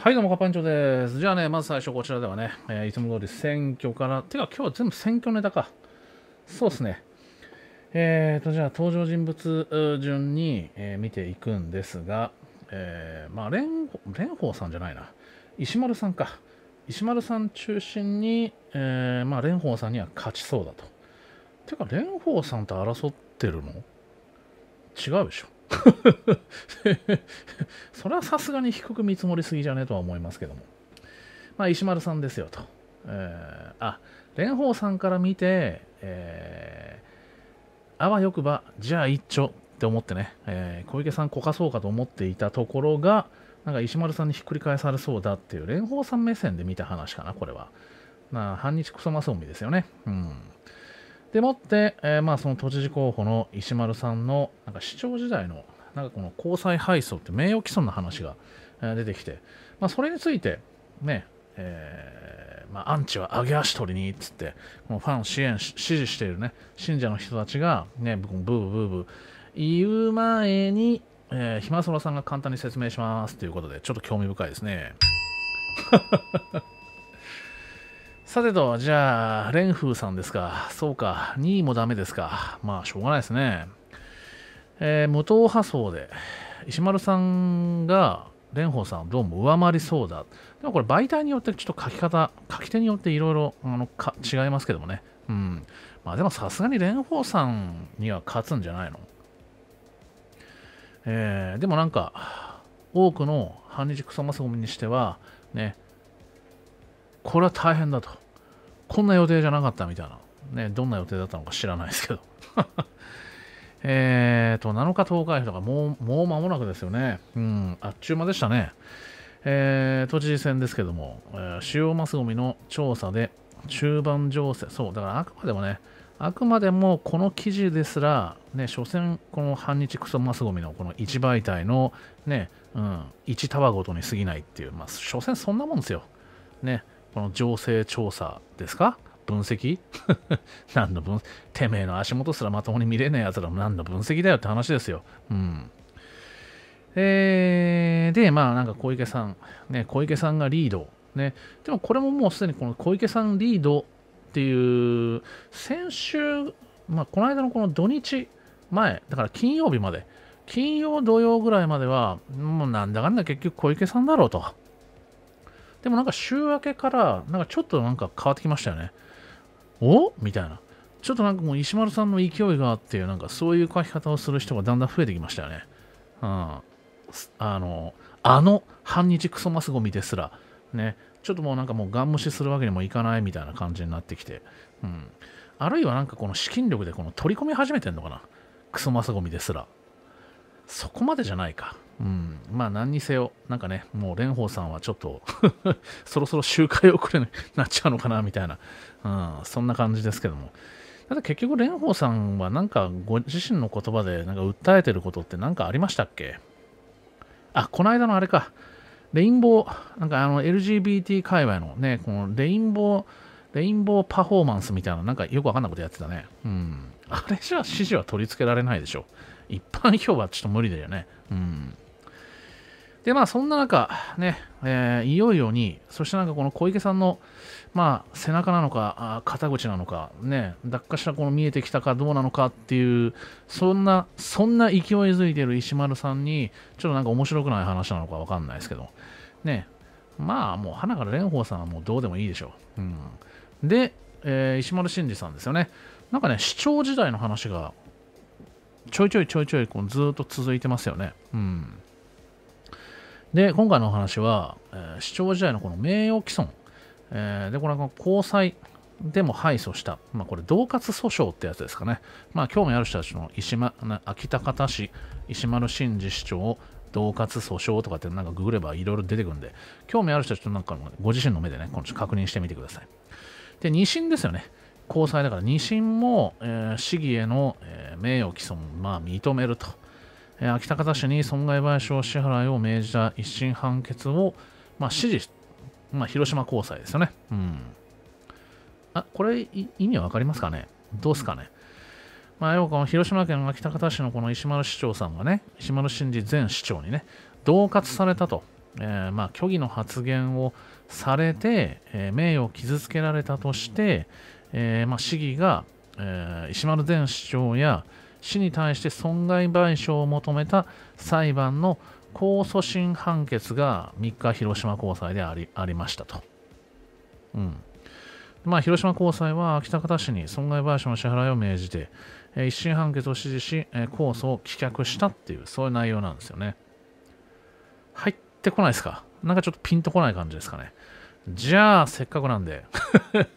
はいどうも、カパンチョです。じゃあね、まず最初こちらではね、えー、いつも通り選挙から、てか今日は全部選挙ネタか。そうですね。えーと、じゃあ登場人物順に、えー、見ていくんですが、えー、まあ、蓮舫さんじゃないな。石丸さんか。石丸さん中心に、えー、まあ、蓮舫さんには勝ちそうだと。てか、蓮舫さんと争ってるの違うでしょ。それはさすがに低く見積もりすぎじゃねとは思いますけども。まあ、石丸さんですよと。えー、あ、蓮舫さんから見て、えー、あわよくば、じゃあ一丁って思ってね、えー、小池さんこかそうかと思っていたところが、なんか石丸さんにひっくり返されそうだっていう、蓮舫さん目線で見た話かな、これは。な反日クソマスオミですよね。うん。でもって、えー、まあその都知事候補の石丸さんのなんか市長時代のなんかこの交際敗訴って名誉毀損の話が出てきて、まあ、それについてね、えー、まあ、アンチは揚げ足取りにっつってこのファン支援支持しているね信者の人たちがねブーブーブー言う前に、えー、ひまそらさんが簡単に説明しますということでちょっと興味深いですね。さてと、じゃあ、蓮風さんですか。そうか、2位もダメですか。まあ、しょうがないですね。えー、無党派層で、石丸さんが蓮舫さんどうも上回りそうだ。でもこれ媒体によってちょっと書き方、書き手によっていろいろ違いますけどもね。うん。まあでもさすがに蓮舫さんには勝つんじゃないのえー、でもなんか、多くの反日クソマスゴミにしては、ね、これは大変だと。こんな予定じゃなかったみたいな。ね、どんな予定だったのか知らないですけど。えっと、7日投開票かもう、もう間もなくですよね。うん、あっちゅう間でしたね。えー、都知事選ですけども、えー、主要マスゴミの調査で中盤情勢、そう、だからあくまでもね、あくまでもこの記事ですら、ね、所詮この反日クソマスゴミのこの一媒体のね、うん、一束ごとに過ぎないっていう、まあ、所詮そんなもんですよ。ね、この情勢調査ですか分析 何の分てめえの足元すらまともに見れねえやつらも何の分析だよって話ですよ。うん。えー、で、まあなんか小池さん、ね、小池さんがリード。ね、でもこれももうすでにこの小池さんリードっていう、先週、まあこの間のこの土日前、だから金曜日まで、金曜土曜ぐらいまでは、もうなんだかんだ結局小池さんだろうと。でもなんか週明けから、なんかちょっとなんか変わってきましたよね。おみたいな。ちょっとなんかもう石丸さんの勢いがあって、なんかそういう書き方をする人がだんだん増えてきましたよね。うん。あの、あの半日クソマスゴミですら、ね、ちょっともうなんかもうガン無視するわけにもいかないみたいな感じになってきて、うん。あるいはなんかこの資金力でこの取り込み始めてんのかな。クソマスゴミですら。そこまでじゃないか。うん、まあ何にせよ、なんかね、もう蓮舫さんはちょっと そろそろ周回遅れになっちゃうのかなみたいな、うん、そんな感じですけども。ただ結局蓮舫さんはなんかご自身の言葉でなんか訴えてることって何かありましたっけあ、この間のあれか、レインボー、なんかあの LGBT 界隈のね、このレインボー、レインボーパフォーマンスみたいな、なんかよくわかんないことやってたね。うん。あれじゃ指示は取り付けられないでしょ。一般票はちょっと無理だよね。うん。で、まあ、そんな中、ね、えー、いよいよに、そしてなんかこの小池さんの、まあ、背中なのか、肩口なのか、ね、脱下したこの見えてきたかどうなのかっていう、そんな、そんな勢いづいてる石丸さんに、ちょっとなんか面白くない話なのかわかんないですけど、ね、まあ、もう、花から蓮舫さんはもうどうでもいいでしょう。うん。で、えー、石丸真二さんですよね。なんかね、市長時代の話が、ちょいちょいちょいちょいこずっと続いてますよね。うん。で、今回のお話は、えー、市長時代のこの名誉毀損、えー、で、これは交際でも敗訴した、まあ、これ、同喝訴訟ってやつですかね。まあ、興味ある人たちの石、ま、秋田方市、石丸真二市長、同喝訴訟とかってなんかググればいろいろ出てくるんで、興味ある人たちなんかご自身の目でね、この確認してみてください。で、二審ですよね。交際だから、二審も、えー、市議への、えー、名誉毀損、まあ、認めると。秋田方市に損害賠償支払いを命じた一審判決を、まあ、支持、まあ、広島高裁ですよね。うん。あ、これ、意味わかりますかねどうですかねまあ、要は広島県秋田方市のこの石丸市長さんがね、石丸真司前市長にね、恫喝されたと、えー、まあ、虚偽の発言をされて、えー、名誉を傷つけられたとして、えー、まあ、市議が、え石丸前市長や、市に対して損害賠償を求めた裁判の控訴審判決が3日広島高裁でありありましたと。うんまあ、広島高裁は喜多方市に損害賠償の支払いを命じて、えー、一審判決を支持し、えー、控訴を棄却したっていうそういう内容なんですよね。入ってこないですかなんかちょっとピンとこない感じですかね。じゃあ、せっかくなんで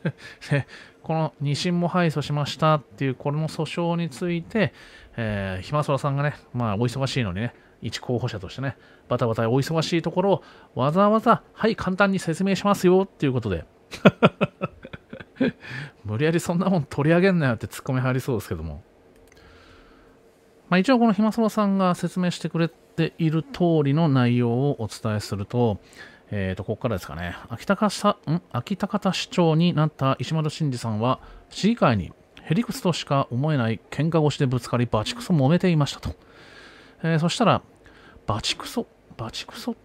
この2審も敗訴しましたっていうこの訴訟について、えー、ひまそらさんがね、まあ、お忙しいのにね、一候補者としてね、バタバタお忙しいところをわざわざ、はい、簡単に説明しますよっていうことで、無理やりそんなもん取り上げんなよってツッコミ入りそうですけども。まあ、一応このひまそらさんが説明してくれている通りの内容をお伝えすると、えー、と、ここからですかね。秋高さん、秋高田市長になった石丸慎二さんは、市議会にへりくつとしか思えない喧嘩越しでぶつかり、バチクソ揉めていましたと。えー、そしたら、バチクソ、バチクソ、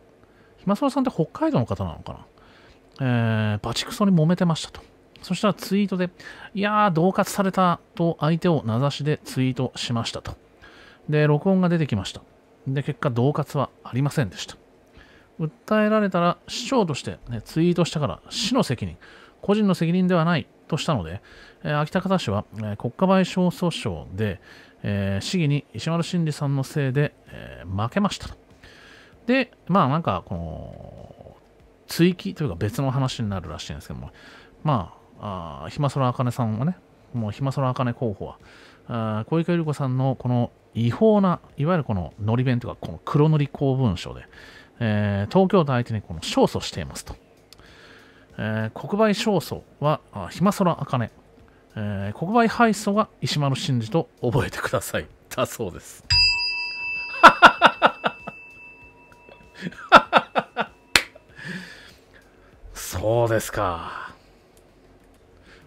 今空さんって北海道の方なのかな、えー、バチクソに揉めてましたと。そしたらツイートで、いやー、恫喝されたと相手を名指しでツイートしましたと。で、録音が出てきました。で、結果、恫喝はありませんでした。訴えられたら市長として、ね、ツイートしたから市の責任、個人の責任ではないとしたので、えー、秋田方市は、えー、国家賠償訴訟で、えー、市議に石丸真理さんのせいで、えー、負けました。と。で、まあなんかこの、追記というか別の話になるらしいんですけども、まあ、あ暇ねさんはね、もう暇かね候補は、あ小池百合子さんのこの違法な、いわゆるこののり弁というか、この黒塗り公文書で、えー、東京都相手にこの勝訴していますと。えー、国売勝訴は暇かね。えー、国売敗訴は石丸真二と覚えてください。だそうです。そうですか。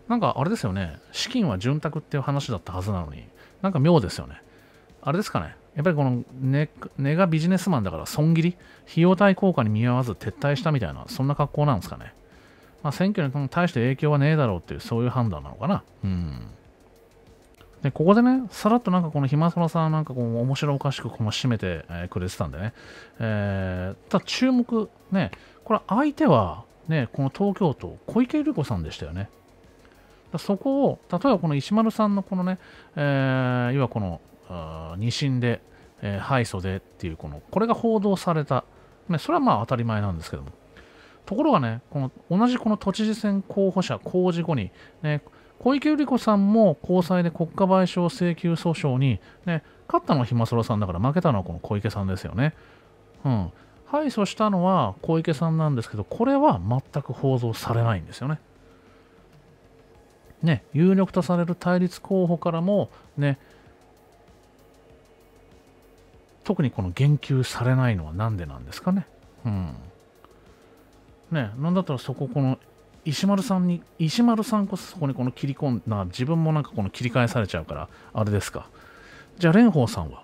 なんかあれですよね。資金は潤沢っていう話だったはずなのに、なんか妙ですよね。あれですかね。やっぱりこの根根がビジネスマンだから損切り、費用対効果に見合わず撤退したみたいな、そんな格好なんですかね。まあ、選挙に対して影響はねえだろうっていう、そういう判断なのかな。うん。で、ここでね、さらっとなんかこのひまそらさんなんかこう、面白おかしくこの締めて、えくれてたんでね。えー、ただ注目、ね、これ相手は、ね、この東京都、小池百合子さんでしたよね。そこを、例えばこの石丸さんのこのね、えー、要はこの2審で、えー、敗訴でっていう、この、これが報道された。ね、それはまあ当たり前なんですけども。ところがね、この同じこの都知事選候補者公示後に、ね、小池百合子さんも高裁で国家賠償請求訴訟に、ね、勝ったのはひまそらさんだから負けたのはこの小池さんですよね。うん。敗訴したのは小池さんなんですけど、これは全く報道されないんですよね。ね、有力とされる対立候補からも、ね、特にこの言及されないのは何でなんですかね。うん。ね、なんだったらそここの石丸さんに、石丸さんこそそこにこの切り込んだ、自分もなんかこの切り返されちゃうから、あれですか。じゃあ蓮舫さんは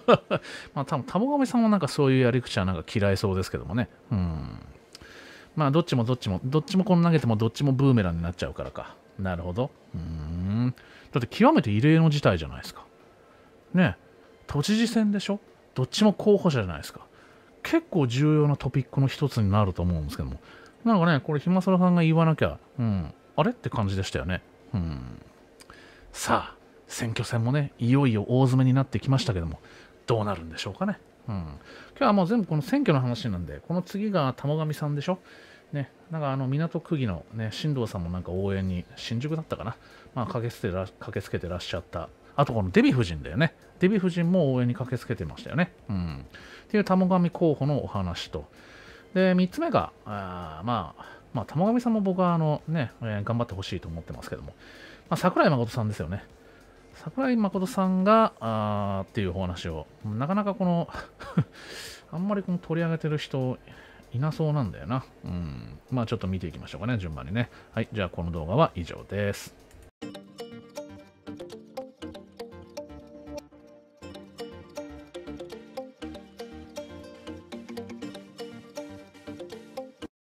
まあ多分、田母神さんはなんかそういうやり口はなんか嫌いそうですけどもね。うん。まあどっちもどっちも、どっちもこの投げてもどっちもブーメランになっちゃうからか。なるほど。うん。だって極めて異例の事態じゃないですか。ね。都知事選でしょどっちも候補者じゃないですか。結構重要なトピックの一つになると思うんですけども。なんかね、これ、ひまさらさんが言わなきゃ、うん、あれって感じでしたよね。うん。さあ、選挙戦もね、いよいよ大詰めになってきましたけども、どうなるんでしょうかね。うん。今日はもう全部この選挙の話なんで、この次が玉上さんでしょね、なんかあの港区議のね、新藤さんもなんか応援に、新宿だったかな、まあ、駆けつけてら駆けつけてらっしゃったあとこのデヴィ夫人だよね。デヴィ夫人も応援に駆けつけてましたよね。うん。っていう玉神候補のお話と。で、3つ目が、あまあ、まあ、玉神さんも僕はあのね、えー、頑張ってほしいと思ってますけども、まあ、桜井誠さんですよね。桜井誠さんが、あっていうお話を、なかなかこの あんまりこの取り上げてる人、いなそうなんだよな。うん。まあちょっと見ていきましょうかね、順番にね。はい、じゃあこの動画は以上です。